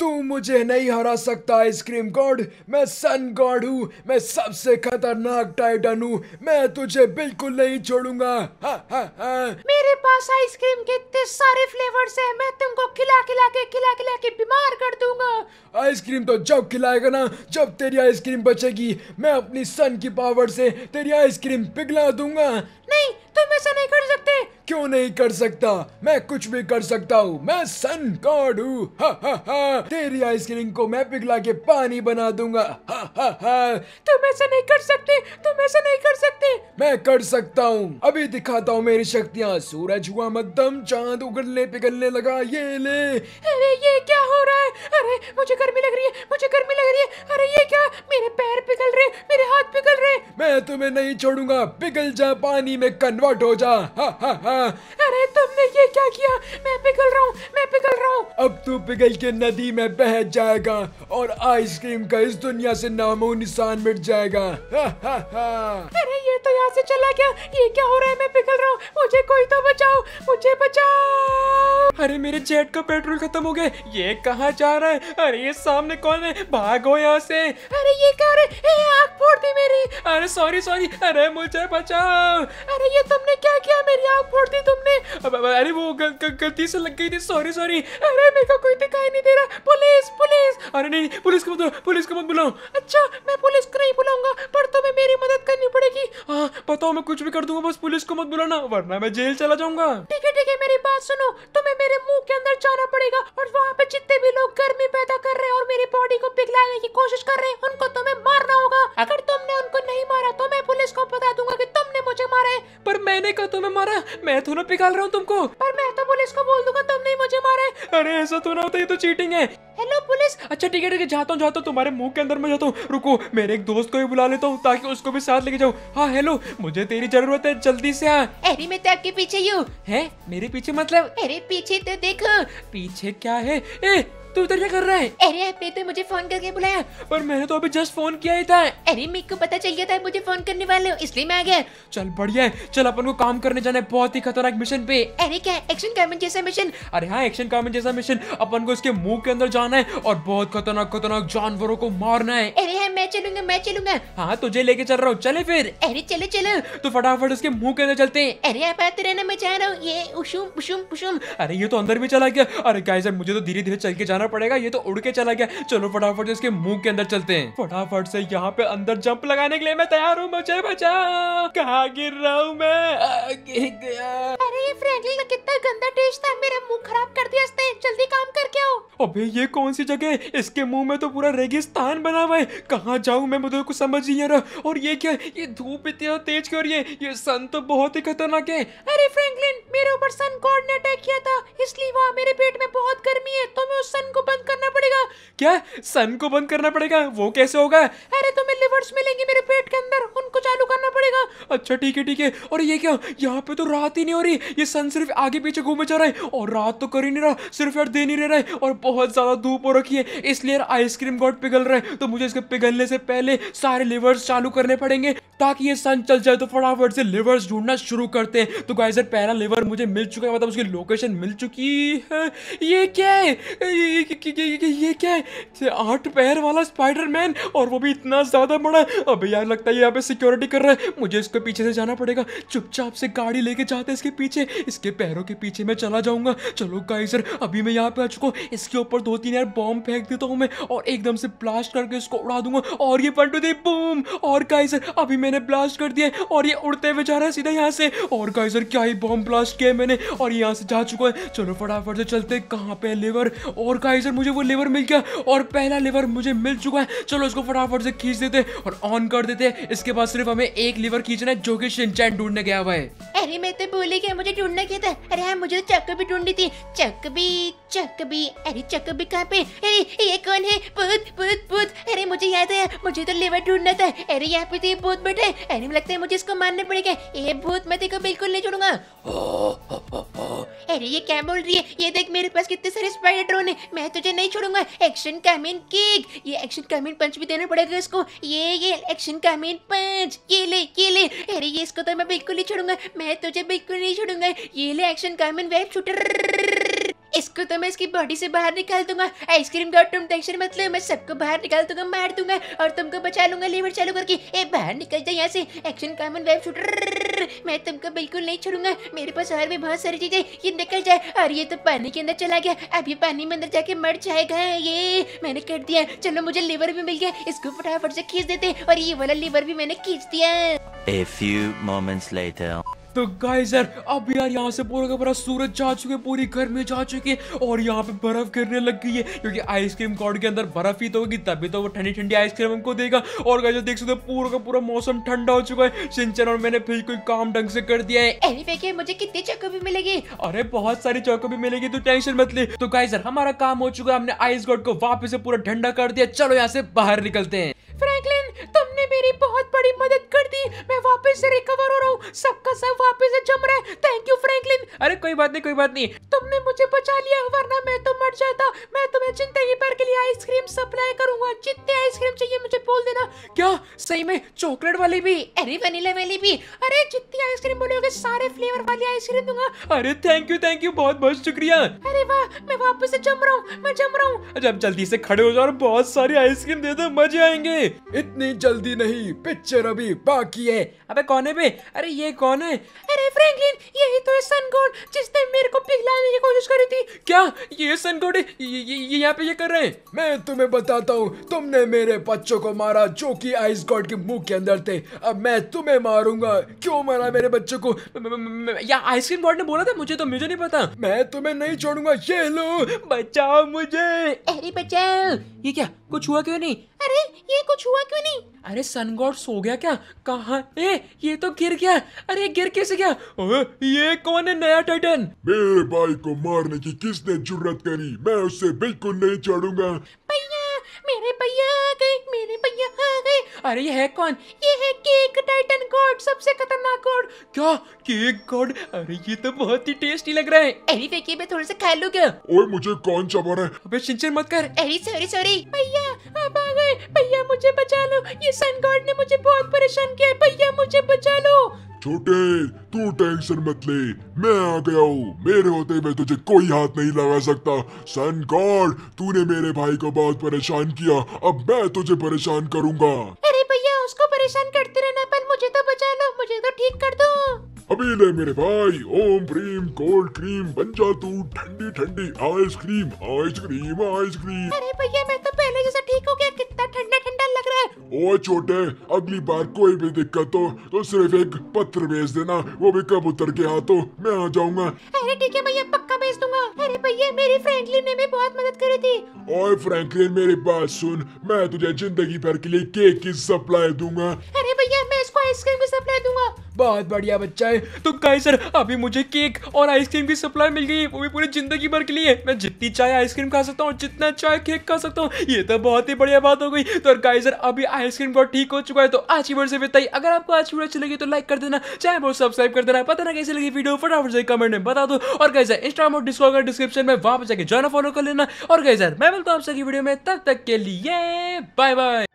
तू मुझे नहीं हरा सकता आइसक्रीम गॉड मैं सन गॉड हूँ मैं सबसे खतरनाक टाइटन हूँ मैं तुझे बिल्कुल नहीं छोड़ूंगा हा, हा, हा। मेरे पास आइसक्रीम के इतने सारे फ्लेवर्स हैं मैं तुमको खिला खिला के खिला खिला के बीमार कर दूंगा आइसक्रीम तो जब खिलाएगा ना जब तेरी आइसक्रीम बचेगी मैं अपनी सन की पावर से तेरी आइसक्रीम पिघला दूंगा नहीं तुम ऐसा नहीं कर सकते क्यों नहीं कर सकता मैं कुछ भी कर सकता हूँ मैं सन गॉड हूँ तेरी आइसक्रीम को मैं पिघला के पानी बना दूंगा तुम ऐसा नहीं कर सकते तुम ऐसा नहीं कर सकते मैं कर सकता हूँ अभी दिखाता हूँ मेरी शक्तियाँ सूरज हुआ मध्यम चांद उगलने पिघलने लगा ये ले अरे ये क्या हो रहा है अरे मुझे गर्मी लग रही है मुझे गर्मी लग रही है अरे ये क्या तुम्हें नहीं छोड़ूंगा पिघल जा पानी में कन्वर्ट हो जा हा हा हा अरे तुमने ये क्या किया मैं पिघल रहा हूँ मैं पिघल रहा हूँ अब तू पिघल के नदी में बह जाएगा और आइसक्रीम का इस दुनिया से नामो निशान मिट जाएगा हा हा हा अरे तो यहाँ से चला गया ये क्या हो रहा है मैं पिघल रहा हूँ मुझे कोई तो बचाओ मुझे बचाओ अरे मेरे जेट का पेट्रोल खत्म हो गया ये कहाँ जा रहा है अरे ये सामने कौन है भागो यहाँ से अरे ये क्या रहे आग फोड़ दी मेरी अरे सॉरी सॉरी अरे मुझे बचाओ अरे ये तुमने क्या किया मेरी आग फोड़ दी तुमने अरे वो गलती से लग गई थी सॉरी सॉरी अरे मेरे को कोई दिखाई नहीं दे रहा पुलिस पुलिस अरे नहीं पुलिस को मत पुलिस को मत बुलाओ अच्छा मैं पुलिस को नहीं बुलाऊंगा पर तुम्हें मेरी मदद करनी पड़ेगी पता हो मैं कुछ भी कर दूंगा बस पुलिस को मत बुलाना वरना मैं जेल चला जाऊंगा ठीक है ठीक है मेरी बात सुनो तुम्हें मेरे मुंह के अंदर जाना पड़ेगा और वहाँ पे जितने भी लोग गर्मी पैदा कर रहे हैं और मेरी बॉडी को पिघलाने की कोशिश कर रहे हैं उनको तुम्हें मारना होगा अगर तुमने उनको नहीं मारा तो मैं पुलिस को बता दूंगा की तुमने मुझे मारा है पर मैंने कहा तुम्हें मारा मैं थोड़ा पिघाल रहा हूँ तुमको पर मैं तो पुलिस को बोल दूंगा तुमने मुझे मारा है अरे ऐसा तो ना होता ये तो चीटिंग है पुलिस अच्छा ठीक है ठीक है जाता हूँ जाता हूँ तुम्हारे मुंह के अंदर मैं जाता हूँ रुको मेरे एक दोस्त को भी बुला लेता हूँ ताकि उसको भी साथ लेके जाऊँ हाँ हेलो मुझे तेरी जरूरत है जल्दी से आ अरे मैं तो आपके पीछे यू है मेरे पीछे मतलब अरे पीछे तो देखो पीछे क्या है ए तू इधर क्या कर रहा है अरे आपने तो मुझे फोन करके बुलाया पर मैंने तो अभी जस्ट फोन किया ही था अरे मेरे को पता चल गया था मुझे फोन करने वाले इसलिए मैं आ गया चल बढ़िया है चल अपन को काम करने जाना है बहुत ही खतरनाक मिशन पे अरे क्या एक्शन कार्मेंट जैसा मिशन अरे हाँ एक्शन कार्मेंट जैसा मिशन अपन को इसके मुंह के अंदर जाना है और बहुत खतरनाक खतरनाक जानवरों को मारना है अरे हाँ मैं चलूंगा मैं चलूंगा हाँ तुझे लेके चल रहा हूँ चले फिर अरे चले चलो तो फटाफट उसके मुंह के अंदर चलते हैं अरे आप आते रहना मैं जा रहा हूँ ये उशुम उशुम उशुम अरे ये तो अंदर भी चला गया अरे क्या मुझे तो धीरे धीरे चल के जाना करना पड़ेगा ये तो उड़ के चला गया चलो फटाफट से इसके मुंह के अंदर चलते हैं फटाफट से यहाँ पे अंदर जंप लगाने के लिए मैं तैयार हूँ मुझे बचा कहा गिर रहा हूँ मैं गया अरे ये फ्रैंकलिन कितना गंदा टेस्ट था मेरा मुंह खराब कर दिया इसने जल्दी काम करके आओ अबे ये कौन सी जगह इसके मुंह में तो पूरा रेगिस्तान बना हुआ है कहाँ जाऊँ मैं मुझे तो कुछ समझ नहीं आ रहा और ये क्या ये धूप इतना तेज क्यों रही है ये सन तो बहुत ही खतरनाक है अरे फ्रैंकलिन मेरे ऊपर सन गॉड ने अटैक किया था इसलिए वहाँ मेरे पेट में बहुत गर्मी है तो bosan kau bant क्या सन को बंद करना पड़ेगा वो कैसे होगा अरे तुम्हें लिवर्स मिलेंगे मेरे पेट के अंदर उनको चालू करना पड़ेगा अच्छा ठीक है ठीक है और ये क्या यहाँ पे तो रात ही नहीं हो रही ये सन सिर्फ आगे पीछे घूमे जा रहा है और रात तो कर ही नहीं रहा सिर्फ यार दे नहीं रह रहा है और बहुत ज़्यादा धूप हो रखी है इसलिए यार आइसक्रीम गॉड पिघल रहा है तो मुझे इसके पिघलने से पहले सारे लिवर्स चालू करने पड़ेंगे ताकि ये सन चल जाए तो फटाफट से लिवर्स ढूंढना शुरू करते हैं तो गाइस पहला लिवर मुझे मिल चुका है मतलब उसकी लोकेशन मिल चुकी है ये क्या है ये क्या है आठ पैर वाला स्पाइडरमैन और वो भी इतना ज़्यादा बड़ा अबे यार लगता है यहाँ पे सिक्योरिटी कर रहा है मुझे इसके पीछे से जाना पड़ेगा चुपचाप से गाड़ी लेके जाते इसके पीछे इसके पैरों के पीछे मैं चला जाऊंगा चलो गाई सर अभी मैं यहाँ पे आ चुका हूँ इसके ऊपर दो तीन यार बॉम्ब फेंक देता हूँ मैं और एकदम से ब्लास्ट करके इसको उड़ा दूंगा और ये पलटू दे बूम और गाई सर अभी मैंने ब्लास्ट कर दिया और ये उड़ते हुए जा रहा है सीधा यहाँ से और गाई सर क्या ही बॉम्ब ब्लास्ट किया मैंने और यहाँ से जा चुका है चलो फटाफट से चलते कहाँ पे लेवर और गाई सर मुझे वो लेवर मिल गया और पहला लीवर मुझे मिल चुका है चलो इसको फटाफट से खींच देते और ऑन कर देते इसके बाद सिर्फ हमें एक लीवर खींचना है जो की शिनचैन ढूंढने गया हुआ है अरे मैं तो भूल गया मुझे ढूंढने गया था अरे हाँ मुझे तो चक भी ढूंढनी थी चक भी चक भी अरे चक भी कहाँ पे अरे ये कौन है बुद, बुद, बुद, अरे मुझे याद है मुझे तो लीवर ढूंढना था अरे यहाँ पे तो ये भूत बैठे अरे लगता है मुझे इसको मारना पड़ेगा ये भूत मैं तेरे को बिल्कुल नहीं छोड़ूंगा अरे ये क्या बोल रही है ये देख मेरे पास कितने सारे स्पाइडर ड्रोन है मैं तुझे नहीं छोड़ूंगा एक्शन कैमिन केक ये एक्शन कैमिन पंच भी देना पड़ेगा इसको ये ये एक्शन कैमिन पंच ये ले ये ले अरे ये इसको तो मैं बिल्कुल नहीं छोड़ूंगा मैं तुझे बिल्कुल नहीं छोड़ूंगा ये ले एक्शन कैमिन वेब शूटर इसको तो मैं इसकी बॉडी से बाहर निकाल दूंगा आइसक्रीम का तुम टेंशन मत लो मैं सबको बाहर निकाल दूंगा मार दूंगा और तुमको बचा लूंगा लेवर चालू करके ए बाहर निकल जाए यहाँ से Action Kamen web shooter doctor मैं तुमको बिल्कुल नहीं छोड़ूंगा मेरे पास और भी बहुत सारी चीजें ये निकल जाए और ये तो पानी के अंदर चला गया अब ये पानी में अंदर जाके मर जाएगा ये मैंने कर दिया चलो मुझे लीवर भी मिल गया इसको फटाफट से खींच देते और ये वाला लीवर भी मैंने खींच दिया A few moments later. तो गाइस यार अब यार यहाँ से पूरा का पूरा सूरज जा चुके पूरी घर में जा चुके और यहाँ पे बर्फ गिरने लग गई है क्योंकि आइसक्रीम कॉर्ड के अंदर बर्फ ही तो होगी तभी तो वो ठंडी ठंडी आइसक्रीम हमको देगा और गाइस देख सकते हो पूरा का पूरा मौसम ठंडा हो चुका है सिंचन और मैंने फिर कोई काम ढंग से कर दिया है मुझे कितनी भी मिलेगी अरे बहुत सारी भी मिलेगी तो टेंशन मत ले तो गाय सर हमारा काम हो चुका है हमने आइस गॉड को वापिस से पूरा ठंडा कर दिया चलो यहाँ से बाहर निकलते हैं फ्रैंकलिन तुमने मेरी बहुत बड़ी मदद कर दी मैं वापस से रिकवर हो रहा हूँ सबका सब वापस से जम रहा है थैंक यू फ्रैंकलिन अरे कोई बात नहीं कोई बात नहीं तुमने मुझे बचा लिया वरना मैं तो मर जाता मैं तुम्हें चिंता ही पर के लिए आइसक्रीम सप्लाई करूंगा जितने आइसक्रीम चाहिए मुझे बोल देना क्या सही में चॉकलेट वाली भी अरे वनीला वाली भी अरे जितनी आइसक्रीम बोलोगे सारे फ्लेवर वाली आइसक्रीम दूंगा अरे थैंक यू थैंक यू बहुत बहुत शुक्रिया अरे वाह मैं वापस से जम रहा हूँ मैं जम रहा हूँ जब अच्छा, जल्दी से खड़े हो जाओ और बहुत सारी आइसक्रीम दे दो मजे आएंगे इतनी जल्दी नहीं पिक्चर अभी बाकी है अबे कौन है बे अरे ये कौन है अरे फ्रैंकलिन यही तो है सन गॉड जिसने मेरे को पिघलाने की कोशिश करी थी क्या ये सन गॉड ये यहाँ पे ये कर रहे हैं मैं तुम्हें बताता हूँ तुमने मेरे बच्चों को मारा जो कि आइस गॉड के मुंह के अंदर थे अब मैं तुम्हें मारूंगा क्यों मारा मेरे बच्चों को या आइसक्रीम गॉड ने बोला था मुझे तो मुझे नहीं पता मैं तुम्हें नहीं छोड़ूंगा ये लो बचाओ मुझे अरे बचाओ ये क्या कुछ हुआ क्यों नहीं अरे ये कुछ हुआ क्यों नहीं अरे सन गॉड सो गया क्या कहा ए ये तो गिर गया अरे गिर कैसे गया ओ, ये कौन है नया टाइटन मेरे भाई को मारने की किसने जरूरत करी मैं उससे बिल्कुल नहीं चढ़ूंगा भैया मेरे भैया मेरे भैया अरे ये है कौन ये है केक टाइटन गॉड सबसे खतरनाक गॉड क्या केक गॉड अरे ये तो बहुत ही टेस्टी लग रहा है अरे फेंकिए मैं थोड़ा सा खा लू क्या ओए मुझे कौन चबा रहा है अबे सिंचन मत कर अरे सॉरी सॉरी भैया आप आ गए भैया मुझे बचा लो ये सन गॉड ने मुझे बहुत परेशान किया भैया मुझे बचा लो छोटे तू टेंशन मत ले मैं आ गया हूँ मेरे होते मैं तुझे कोई हाथ नहीं लगा सकता सन गॉड तूने मेरे भाई को बहुत परेशान किया अब मैं तुझे परेशान करूंगा परेशान करते रहना पर मुझे तो बचा लो मुझे तो ठीक कर दो अभी ले मेरे भाई ओम क्रीम कोल्ड क्रीम बन जा तू ठंडी ठंडी आइसक्रीम आइसक्रीम आइसक्रीम अरे भैया मैं तो पहले जैसा ठीक हो गया ओ छोटे अगली बार कोई भी दिक्कत हो तो सिर्फ एक पत्र भेज देना वो भी कबूतर के हाथों मैं आ जाऊंगा अरे ठीक है भैया पक्का भेज दूंगा अरे भैया मेरी फ्रेंकलिन ने भी बहुत मदद करी थी ओए फ्रैंकलिन मेरी बात सुन मैं तुझे जिंदगी भर के लिए केक की सप्लाई दूंगा अरे भैया मैं इसको आइसक्रीम की सप्लाई दूंगा बहुत बढ़िया बच्चा है तो कहीं सर अभी मुझे केक और आइसक्रीम की सप्लाई मिल गई वो भी पूरी जिंदगी भर के लिए मैं जितनी चाय आइसक्रीम खा सकता हूँ जितना चाय केक खा सकता हूँ ये तो बहुत ही बढ़िया बात हो गई तो कहीं सर अभी आइसक्रीम बहुत ठीक हो चुका है तो आज की वीडियो से बताइए अगर आपको आज की वीडियो अच्छी लगी तो लाइक कर देना चैनल को सब्सक्राइब कर देना पता ना कैसे लगी वीडियो फटाफट से कमेंट में बता दो और कैसे इंस्टाग्राम और डिस्कॉर्ड डिस्क्रिप्शन में वहां पर जाकर ज्वाइन फॉलो कर लेना और कैसे मैं बोलता हूँ आपसे वीडियो में तब तक के लिए बाय बाय